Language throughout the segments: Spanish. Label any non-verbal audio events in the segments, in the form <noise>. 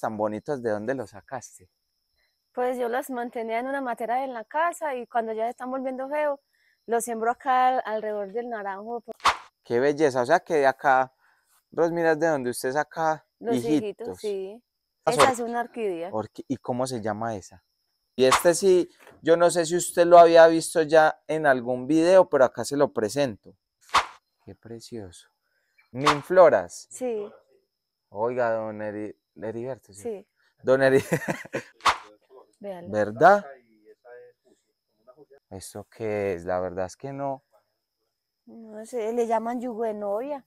tan bonitos ¿de dónde los sacaste? Pues yo los mantenía en una matera en la casa y cuando ya están volviendo feo los siembro acá alrededor del naranjo. Pues. Qué belleza, o sea que de acá, Rosmira, miras de dónde usted saca los hijitos. sí. Ah, esa es una orquídea. ¿Y cómo se llama esa? Y este sí, yo no sé si usted lo había visto ya en algún video, pero acá se lo presento. Qué precioso. Ninfloras. Sí. Oiga, don Heriberto, sí. sí. Don <laughs> ¿Verdad? ¿Eso qué es? La verdad es que no. No sé, le llaman yugo de novia.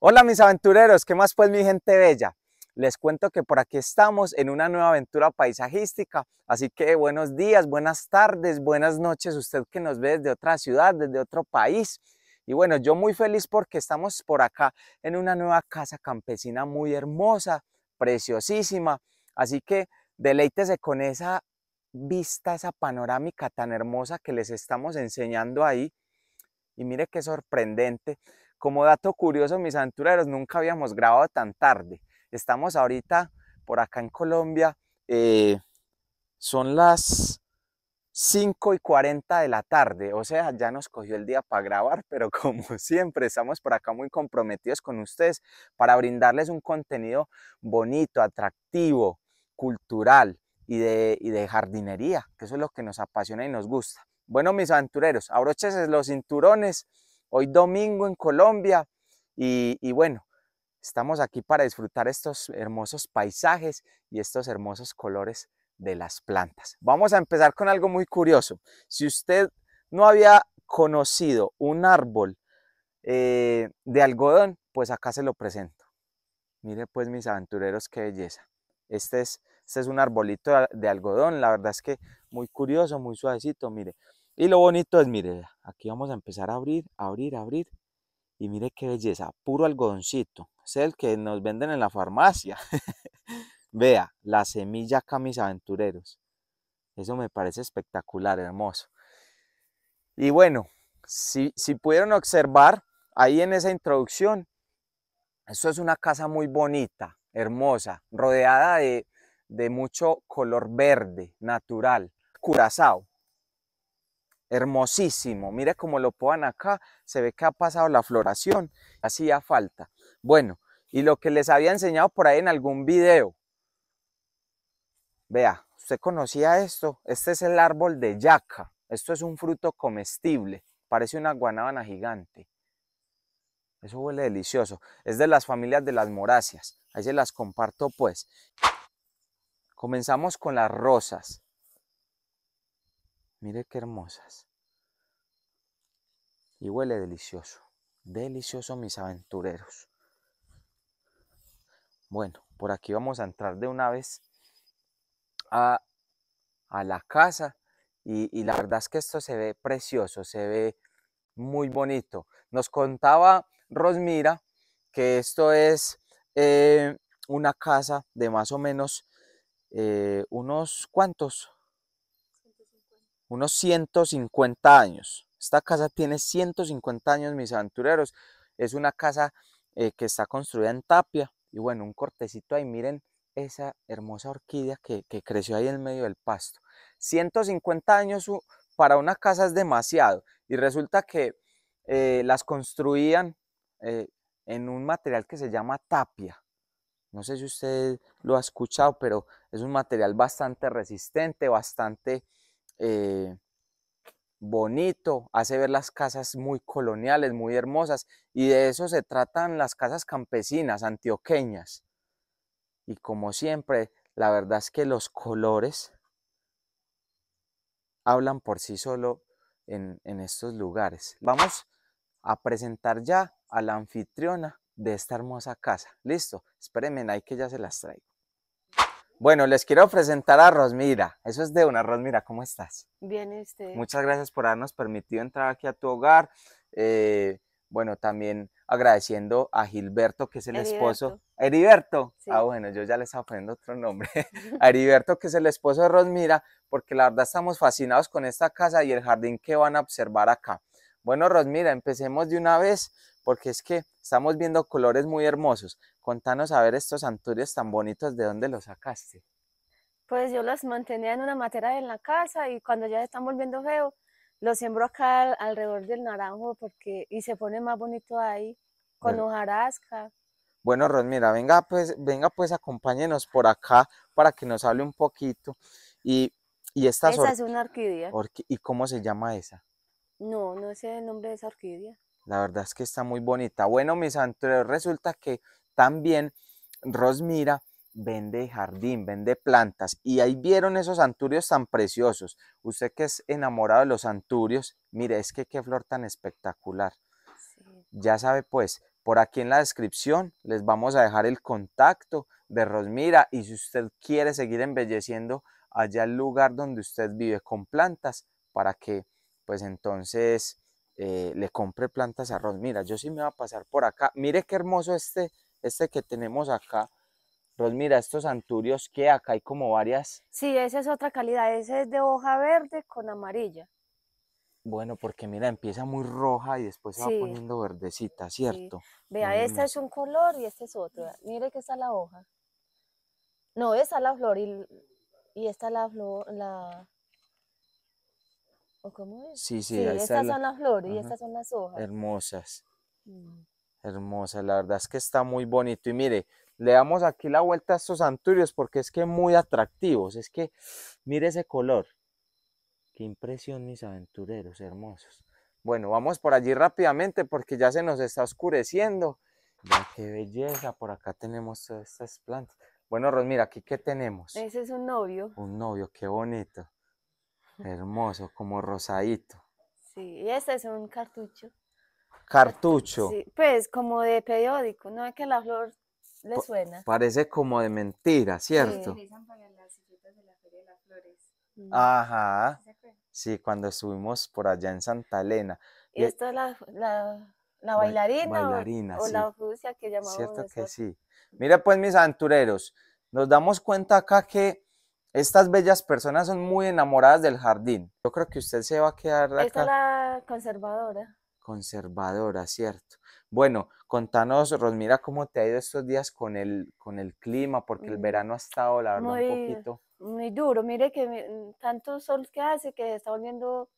Hola mis aventureros, ¿qué más pues mi gente bella? Les cuento que por aquí estamos en una nueva aventura paisajística, así que buenos días, buenas tardes, buenas noches, usted que nos ve desde otra ciudad, desde otro país. Y bueno, yo muy feliz porque estamos por acá en una nueva casa campesina muy hermosa, preciosísima. Así que deleítese con esa vista, esa panorámica tan hermosa que les estamos enseñando ahí. Y mire qué sorprendente. Como dato curioso, mis aventureros, nunca habíamos grabado tan tarde. Estamos ahorita por acá en Colombia. Eh, son las 5 y 40 de la tarde, o sea, ya nos cogió el día para grabar, pero <laughs> como siempre estamos por acá muy comprometidos con ustedes para brindarles un contenido bonito, atractivo, cultural y de, de jardinería, que eso es lo que nos apasiona y nos gusta. Bueno, mis aventureros, abrochese los cinturones, hoy domingo en Colombia y bueno, estamos aquí para disfrutar estos hermosos paisajes y estos hermosos colores de las plantas. Vamos a empezar con algo muy curioso. Si usted no había conocido un árbol eh, de algodón, pues acá se lo presento. Mire pues mis aventureros, qué belleza. Este es, este es un arbolito de algodón, la verdad es que muy curioso, muy suavecito, mire. Y lo bonito es, mire, aquí vamos a empezar a abrir, abrir, abrir. Y mire qué belleza, puro algodoncito. Es el que nos venden en la farmacia. <laughs> Vea, la semilla acá, aventureros. Eso me parece espectacular, hermoso. Y bueno, si, pudieron observar ahí en esa introducción, eso es una casa muy bonita, hermosa, rodeada de, mucho color verde, natural, curazao. Hermosísimo, mire cómo lo ponen acá, se ve que ha pasado la floración, hacía falta. Bueno, y lo que les había enseñado por ahí en algún video, Vea, usted conocía esto. Este es el árbol de yaca. Esto es un fruto comestible. Parece una guanábana gigante. Eso huele delicioso. Es de las familias de las moráceas. Ahí se las comparto pues. Comenzamos con las rosas. Mire qué hermosas. Y huele delicioso. Delicioso mis aventureros. Bueno, por aquí vamos a entrar de una vez a, la casa y, la verdad es que esto se ve precioso, se ve muy bonito. Nos contaba Rosmira que esto es eh, una casa de más o menos eh, unos cuantos, 150. unos 150 años. Esta casa tiene 150 años, mis aventureros. Es una casa eh, que está construida en tapia. Y bueno, un cortecito ahí, miren esa hermosa orquídea que, creció ahí en medio del pasto. 150 años para una casa es demasiado y resulta que eh, las construían eh, en un material que se llama tapia. No sé si usted lo ha escuchado, pero es un material bastante resistente, bastante eh, bonito, hace ver las casas muy coloniales, muy hermosas, y de eso se tratan las casas campesinas antioqueñas. Y como siempre, la verdad es que los colores hablan por sí solo en, estos lugares. Vamos a presentar ya a la anfitriona de esta hermosa casa. Listo, espérenme ahí que ya se las traigo. Bueno, les quiero presentar a Rosmira. Eso es de una. Rosmira, ¿cómo estás? Bien, este. Muchas gracias por habernos permitido entrar aquí a tu hogar. Eh, bueno, también agradeciendo a Gilberto, que es el esposo. Heriberto. Ah, bueno, yo ya le estaba poniendo otro nombre. a <laughs> <laughs> Heriberto, que es el esposo de Rosmira, porque la verdad estamos fascinados con esta casa y el jardín que van a observar acá. Bueno, Rosmira, empecemos de una vez, porque es que estamos viendo colores muy hermosos. Contanos a ver estos anturios tan bonitos, ¿de dónde los sacaste? Pues yo los mantenía en una matera en la casa y cuando ya están volviendo feo, lo siembro acá alrededor del naranjo porque y se pone más bonito ahí con hojarasca. Bueno, Ros, mira, venga pues, venga pues, acompáñenos por acá para que nos hable un poquito. Y, esta Esa es una orquídea. ¿Y cómo se llama esa? No, no sé el nombre de esa orquídea. La verdad es que está muy bonita. Bueno, mis santos, resulta que también Rosmira vende jardín, vende plantas. Y ahí vieron esos anturios tan preciosos. Usted que es enamorado de los anturios, mire, es que qué flor tan espectacular. Ya sabe pues, por aquí en la descripción les vamos a dejar el contacto de Rosmira y si usted quiere seguir embelleciendo allá el lugar donde usted vive con plantas para que pues entonces eh, le compre plantas a Rosmira. Yo sí me voy a pasar por acá. Mire qué hermoso este, este que tenemos acá Ros, pues mira estos anturios que acá hay como varias. Sí, esa es otra calidad, ese es de hoja verde con amarilla. Bueno, porque mira, empieza muy roja y después se va poniendo verdecita, ¿cierto? Vea, este es un color y este es otro. Mire que está la hoja. No, esta es la flor y, esta es la flor, la... ¿O cómo es? Sí, sí, estas son las flores y estas son las hojas. Hermosas. Mm. Hermosas, la verdad es que está muy bonito. Y mire, le damos aquí la vuelta a estos anturios porque es que muy atractivos. Es que, <sniffs> mire ese color. Qué impresión, mis aventureros hermosos. Bueno, vamos por allí rápidamente porque ya se nos está oscureciendo. Mira qué belleza. Por acá tenemos todas estas plantas. Bueno, Ros, mira, aquí qué tenemos. Ese es un novio. Un novio, qué bonito. Hermoso, como rosadito. Sí, y este es un cartucho. Cartucho. Sí, pues como de periódico, no es que la flor Parece como de mentira, ¿cierto? Sí, Ajá. Sí, cuando estuvimos por allá en Santa Elena. ¿Y, esta es la, la, la bailarina? bailarina o, la Rusia que llamamos. Cierto que sí. Mira pues mis aventureros, nos damos cuenta acá que estas bellas personas son muy enamoradas del jardín. Yo creo que usted se va a quedar acá. Esta es la conservadora. Conservadora, cierto. Bueno, contanos, Rosmira, cómo te ha ido estos días con el, con el clima, porque el mm, verano ha estado, la verdad, un poquito. Muy duro, mire que mm, tanto sol que hace que está volviendo,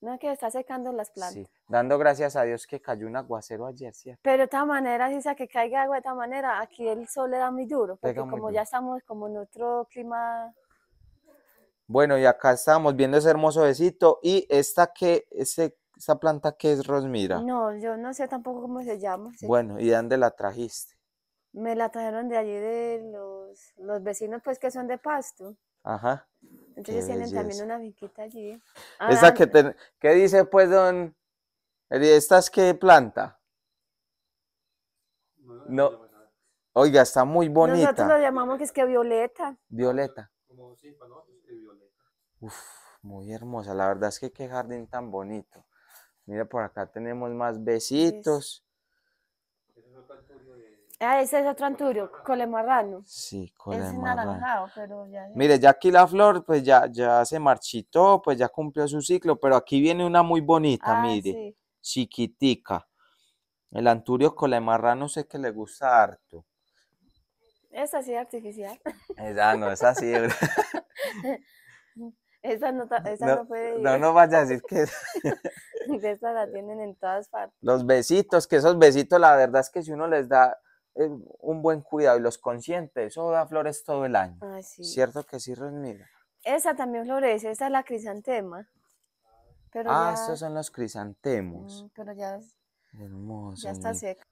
no que está secando las plantas. Sí, dando gracias a Dios que cayó un aguacero ayer, sí. Pero de esta manera, si sea que caiga agua de esta manera, aquí el sol le da muy duro, porque como ya estamos como en otro clima bueno, y acá estamos viendo ese hermoso besito y esta que, ese, esa planta ¿qué es Rosmira? No, yo no sé tampoco cómo se llama. Bueno, ¿y de dónde la trajiste? Me la trajeron de allí de los, los vecinos, pues que son de pasto. Ajá. Entonces tienen también una viquita allí. esa ah, que, te, ¿qué dice pues don? Eh, ¿Esta es qué planta? No. Oiga, está muy bonita. Nosotros la llamamos que es que violeta. Violeta. Como para nosotros violeta. Uf, muy hermosa. La verdad es que qué jardín tan bonito. Mira, por acá tenemos más besitos. Ah, ese es otro anturio, colemarrano. Sí, colemarrano. Es pero ya... Mire, ya aquí la flor, pues ya, ya se marchitó, pues ya cumplió su ciclo, pero aquí viene una muy bonita, ah, mire, chiquitica. El anturio colemarrano sé que le gusta harto. Esa sí es artificial. Eh, ah, <laughs> esa no, esa sí. esa no, esa no, no, no vaya a decir que... <laughs> <laughs> Esta la tienen en todas partes. Los besitos, que esos besitos, la verdad es que si uno les da eh, un buen cuidado y los consiente, eso da flores todo el año. Ah, ¿Cierto que sí, Rosmira? Esa también florece, esa es la crisantema. Pero ah, estos son los crisantemos. Mm, pero ya. Hermoso. Ya está seca.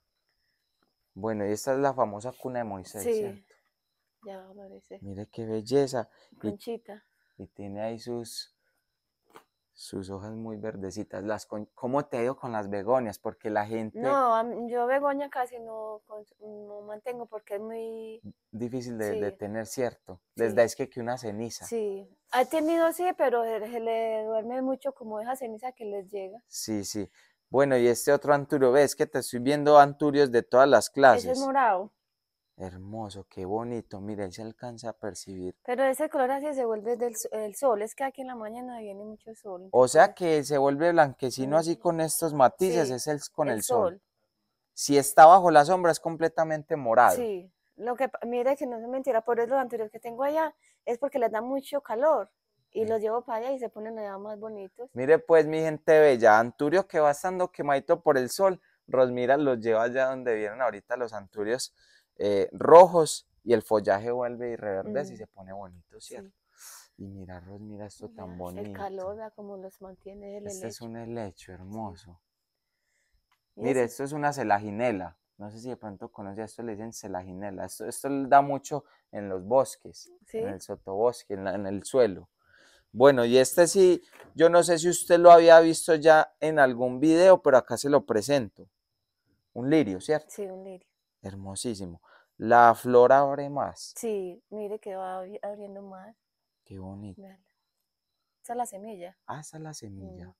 Bueno, y esta es la famosa cuna de Moisés, sí. Ya florece. Mire qué belleza. Conchita. y tiene ahí sus sus hojas muy verdecitas. Las ¿Cómo te ha con las begonias? Porque la gente... No, yo begonia casi no, no mantengo porque es muy... Difícil de, tener, ¿cierto? Les dais da es que, que una ceniza. Sí, ha tenido sí, pero se, le duerme mucho como esa ceniza que les llega. Sí, sí. Bueno, y este otro anturio, ves que te estoy viendo anturios de todas las clases. Ese es morado. Hermoso, qué bonito. Mira, él se alcanza a percibir. Pero ese color así se vuelve del sol. Es que aquí en la mañana viene mucho sol. O sea que se vuelve blanquecino así con estos matices. es el, con el, sol. Si está bajo la sombra es completamente morado. Sí. Lo que, mire que no se mentira, por eso los anturios que tengo allá es porque les da mucho calor y los llevo para allá y se ponen allá más bonitos. Mire pues mi gente bella, anturios que va estando quemadito por el sol, Rosmira los lleva allá donde vieron ahorita los Anturios eh, rojos y el follaje vuelve y reverdece y se pone bonito, ¿cierto? Y mira, Ros, mira esto tan bonito. El calor, como los mantiene el helecho. Este es un helecho hermoso. Mire, esto es una celaginela. No sé si de pronto conoce esto, le dicen celaginela. Esto, esto da mucho en los bosques, en el sotobosque, en, en el suelo. Bueno, y este sí, yo no sé si usted lo había visto ya en algún video, pero acá se lo presento. Un lirio, ¿cierto? Sí, un lirio. Hermosísimo. La flor abre más. Sí, mire que va abriendo más. Qué bonito. Esa la semilla. Ah, esa la semilla. Mm.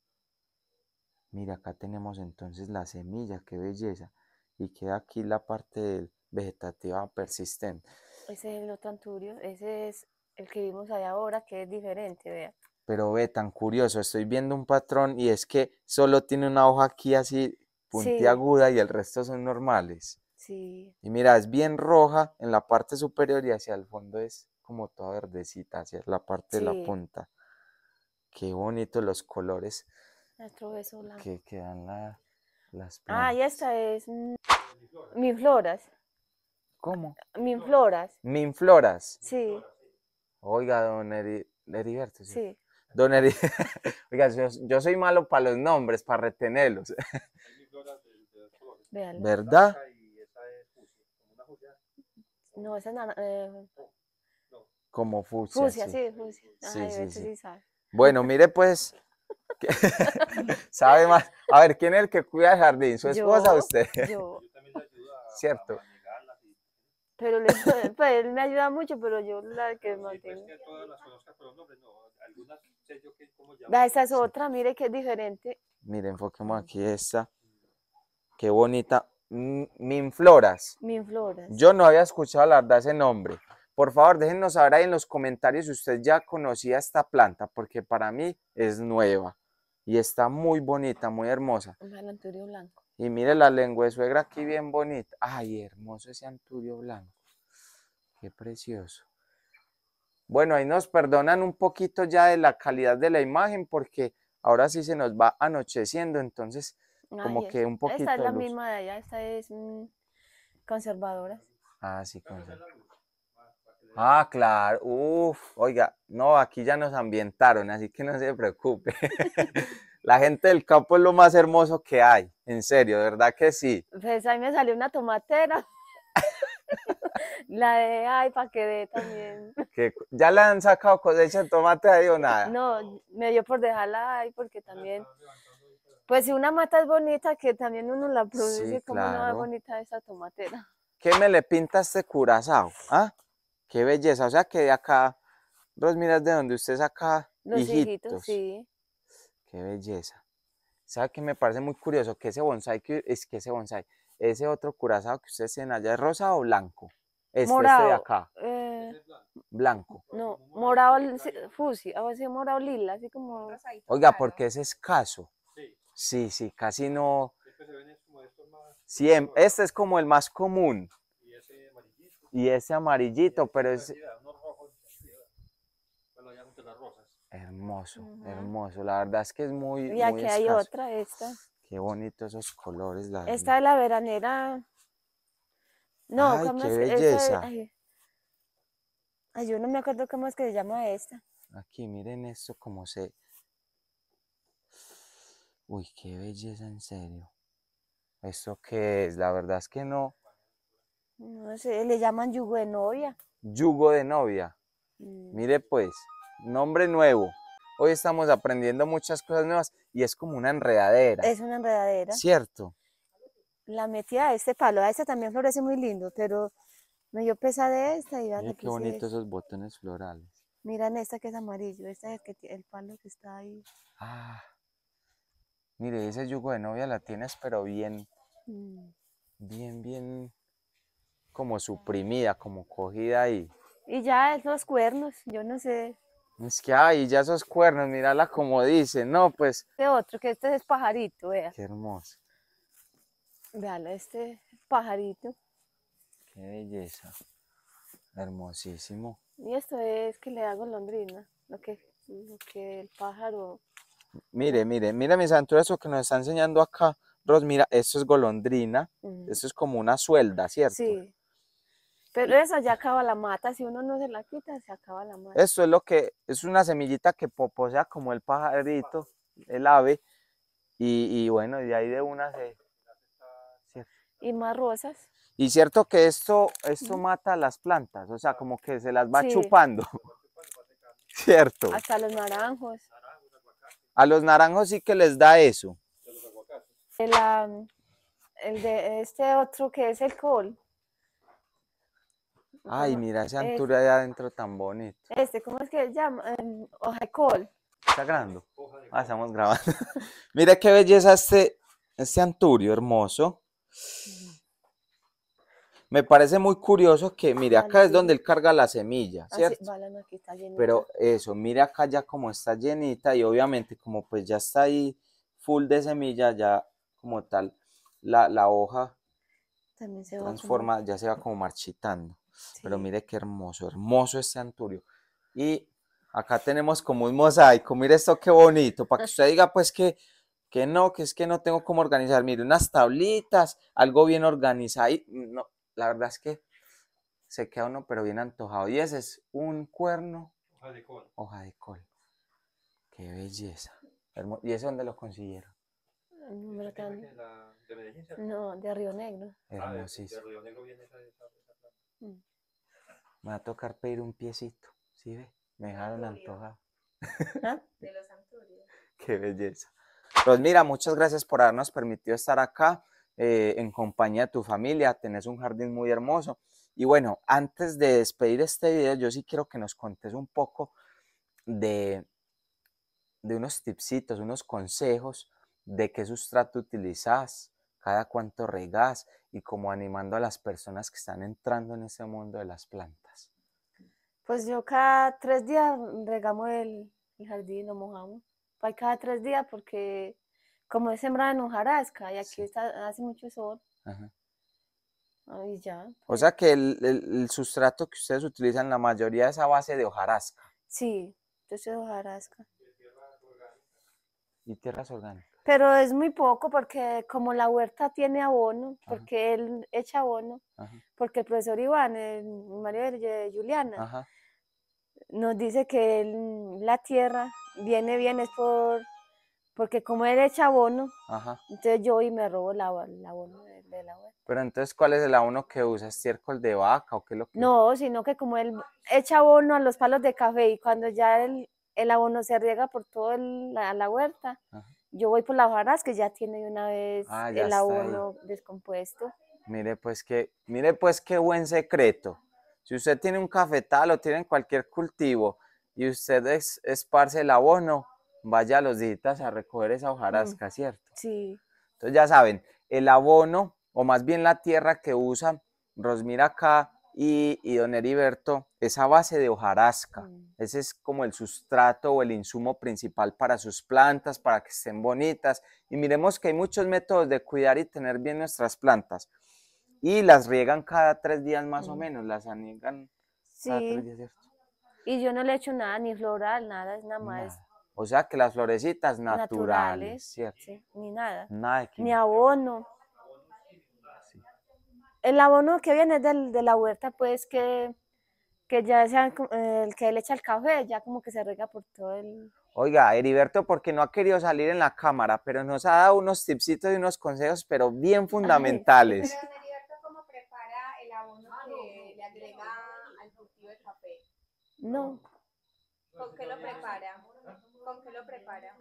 Mira, acá tenemos entonces la semilla, qué belleza. Y queda aquí la parte vegetativa persistente. Ese es el anturio, ese es el que vimos allá ahora, que es diferente, vea. Pero ve, tan curioso, estoy viendo un patrón y es que solo tiene una hoja aquí así puntiaguda y el resto son normales. Y mira, es bien roja en la parte superior y hacia el fondo es como toda verdecita, hacia la parte de la punta. Qué bonito los colores. beso Que quedan las Ah, y esta es Minfloras. ¿Cómo? Minfloras. Minfloras. Sí. Oiga, don Eri, sí. sí. Don <laughs> Oiga, yo, yo, soy malo para los nombres, para retenerlos. <laughs> ¿Verdad? No, esa es nana. Eh, Como fucsia. Fucsia, sí, fucsia. sí. Bueno, mire pues. <laughs> sabe más. A ver, ¿quién es el que cuida el jardín? ¿Su esposa o usted? Yo. <laughs> Cierto. Pero pues, pues, él me ayuda mucho, pero yo la que pues, mantengo. Esa es otra, mire que es diferente. Mire, enfoquemos aquí esa. Qué bonita. Minfloras. Minfloras. Yo no había escuchado la verdad ese nombre. Por favor, déjenos saber ahí en los comentarios si usted ya conocía esta planta, porque para mí es nueva y está muy bonita, muy hermosa. Un anturio blanco. Y mire la lengua de suegra aquí bien bonita. Ay, hermoso ese anturio blanco. Qué precioso. Bueno, ahí nos perdonan un poquito ya de la calidad de la imagen porque ahora sí se nos va anocheciendo, entonces como que un poquito. Esta es la misma de allá, esta es mm, conservadora. Ah, sí, conservadora. Ah, claro, uff, oiga, no, aquí ya nos ambientaron, así que no se preocupe. <laughs> la gente del campo es lo más hermoso que hay, en serio, verdad que sí. Pues ahí me salió una tomatera. <laughs> la de, ay, pa' que dé también. ¿Ya la han sacado cosecha de tomate ahí o nada? No, me dio por dejarla ahí porque también... Pues si una mata es bonita, que también uno la produce, como una no bonita esa tomatera. ¿Qué me le pinta este curazao? ¿Ah? Qué belleza. O sea que de acá, Ros, miras de donde usted saca Los hijitos. sí. Qué belleza. ¿Sabe qué me parece muy curioso? Que ese bonsai, que, es que ese bonsai, ese otro curazao que ustedes tienen allá, ¿es rosa o blanco? morado, este, este de acá. Eh, blanco. No, morado, fusi, a veces morado lila, así como... Oiga, porque es escaso. Sí, sí, casi no. Este, em, este es como el más común. Y ese amarillito. Y ese amarillito, pero es. Hermoso, hermoso. La verdad es que es muy. Y aquí hay otra, esta. Qué bonitos esos colores. esta de la veranera. No, Ay, qué belleza. Ay. yo no me acuerdo cómo es que se llama esta. Aquí, miren esto, como se Uy, qué belleza, en serio. ¿Eso qué es? La verdad es que no. No sé, le llaman yugo de novia. Yugo de novia. Mm. Mire pues, nombre nuevo. Hoy estamos aprendiendo muchas cosas nuevas y es como una enredadera. Es una enredadera. Cierto. La metida de este palo, a esta también florece muy lindo, pero me dio pesa de esta y qué bonitos esos botones florales. Miran esta que es amarillo, esta es que, el palo que está ahí. Ah. Mire, ese yugo de novia la tienes, pero bien, mm. bien, bien, como suprimida, como cogida ahí. Y ya los cuernos, yo no sé. Es que, ay, ya esos cuernos, mírala como dice, no, pues. Este otro, que este es pajarito, vea. Qué hermoso. Veala, este pajarito. Qué belleza. Hermosísimo. Y esto es que le hago londrina, lo que, lo que el pájaro Mire, mire, mire, mis santo eso que nos está enseñando acá. Ros, mira, esto es golondrina, eso esto es como una suelda, ¿cierto? Sí. Pero eso ya acaba la mata, si uno no se la quita, se acaba la mata. Esto es lo que, es una semillita que posea como el pajarito, el ave, y, y bueno, de ahí de una se... Y más rosas. Y cierto que esto, esto mata las plantas, o sea, como que se las va chupando. <laughs> ¿Cierto? Hasta los naranjos. A los naranjos sí que les da eso. El, de este otro que es el col. Ay, mira ese anturio allá adentro tan bonito. Este, ¿cómo es que se llama? Um, hoja de col. ¿Está grabando? Ah, estamos grabando. <laughs> mira qué belleza este, este anturio hermoso. Me parece muy curioso que, mire, acá es donde él carga la semilla, ah, ¿cierto? Pero eso, mire acá ya como está llenita y obviamente como pues ya está ahí full de semilla, ya como tal, la, hoja transforma, ya se va como marchitando. Pero mire qué hermoso, hermoso este anturio. Y acá tenemos como un mosaico, mire esto qué bonito, para que ah. usted diga pues que, que no, que es que no tengo cómo organizar, mire, unas tablitas, algo bien organizado, no, la verdad es que se queda uno pero bien antojado. Y ese es un cuerno. Hoja de col. Hoja de col. Qué belleza. ¿Y ese dónde lo consiguieron? No, ¿De, de Medellín? No, de Río Negro. Ah, ah, hermosísimo. de, Río Negro viene esa, de mm. Me va a tocar pedir un piecito, ¿sí ve? Me dejaron antojado. ¿Ah? <laughs> De los Anturios. Qué belleza. Pues mira, muchas gracias por habernos permitido estar acá. Eh, en compañía de tu familia, tenés un jardín muy hermoso. Y bueno, antes de despedir este video, yo sí quiero que nos contes un poco de, de unos tipsitos, unos consejos de qué sustrato utilizás, cada cuánto regás y como animando a las personas que están entrando en ese mundo de las plantas. Pues yo cada tres días regamos el, jardín, lo mojamos. Para pues cada tres días porque como es sembrada en hojarasca y aquí está, hace mucho sol. O pues. sea que el, sustrato que ustedes utilizan, la mayoría es a base de hojarasca. Sí, Entonces es hojarasca. Y tierras orgánicas. Pero es muy poco porque como la huerta tiene abono, porque él echa abono, porque el profesor Iván, el eh, marido de eh, Juliana, nos dice que la tierra viene bien es por porque como él echa abono, entonces yo y me robo el abono de, la huerta. Pero entonces, ¿cuál es el abono que usa? ¿Estiércol de vaca o qué es lo que? No, sino que como él echa abono a los palos de café y cuando ya el, abono se riega por toda la, huerta, yo voy por las varas que ya tiene una vez ah, el abono descompuesto. Mire pues que, mire pues qué buen secreto. Si usted tiene un cafetal o tiene cualquier cultivo y usted es, esparce el abono, vaya a los digitas a recoger esa mm. hojarasca, ¿cierto? Sí. Entonces ya saben, el abono, o más bien la tierra que usan Rosmira acá y, don Heriberto, esa base de hojarasca. Mm. Ese es como el sustrato o el insumo principal para sus plantas, para que estén bonitas. Y miremos que hay muchos métodos de cuidar y tener bien nuestras plantas. Y las riegan cada tres días más o mm. menos, las anigan. sí. cada tres días, Y yo no le he hecho nada, ni floral, nada, es nada más o sea que las florecitas naturales, ni nada. ni abono. El abono que viene del, de la huerta, pues que, que ya sea el que le echa el café, ya como que se rega por todo el. Oiga, Heriberto, porque no ha querido salir en la cámara, pero nos ha dado unos tipsitos y unos consejos, pero bien fundamentales. Heriberto, ¿cómo prepara el abono ah, que le agrega al cultivo de café? No. ¿Con qué lo prepara? ¿Con qué lo prepara?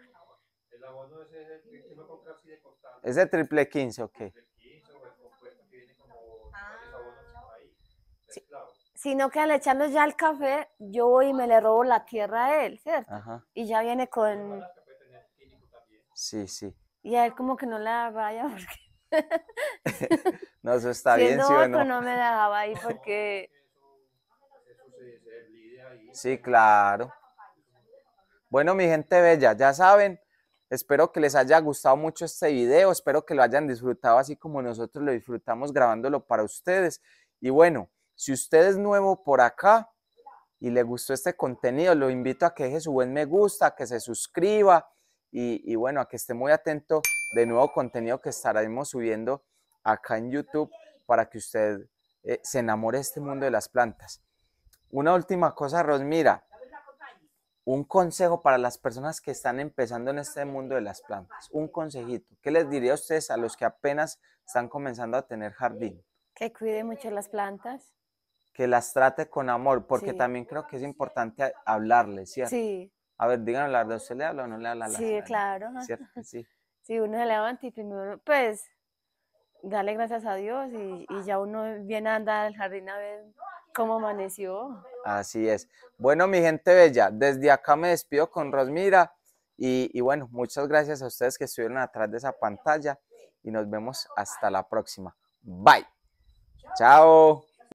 El abono ese es el que se lo compra así de costado. Es de triple 15, ok. Triple 15 o el compuesto que viene como varios abonos ah. ahí, Claro. Sino que al echarle ya el café, yo voy y me le robo la tierra a él, ¿cierto? Ajá. Y ya viene con. Sí, sí. Y a él como que no la vaya porque. <laughs> no, eso está <laughs> si bien, sí o no. no me dejaba ahí porque. <laughs> Sí, claro. Bueno, mi gente bella, ya saben, espero que les haya gustado mucho este video, espero que lo hayan disfrutado así como nosotros lo disfrutamos grabándolo para ustedes. Y bueno, si usted es nuevo por acá y le gustó este contenido, lo invito a que deje su buen me gusta, que se suscriba y, bueno, a que esté muy atento de nuevo contenido que estaremos subiendo acá en YouTube para que usted eh, se enamore de este mundo de las plantas. Una última cosa, Rosmira un consejo para las personas que están empezando en este mundo de las plantas, un consejito. ¿Qué les diría a ustedes a los que apenas están comenzando a tener jardín? Que cuide mucho las plantas. Que las trate con amor, porque también creo que es importante hablarles, ¿cierto? Sí. A ver, díganos, la verdad, ¿usted le habla o no le habla a la Sí, claro. ¿Cierto? Sí. Si <laughs> uno se levanta y primero, pues, dale gracias a Dios y, y ya uno viene a andar al jardín a ver ¿Cómo amaneció? Así es. Bueno, mi gente bella, desde acá me despido con Rosmira y, y bueno, muchas gracias a ustedes que estuvieron atrás de esa pantalla y nos vemos hasta la próxima. Bye. Chao.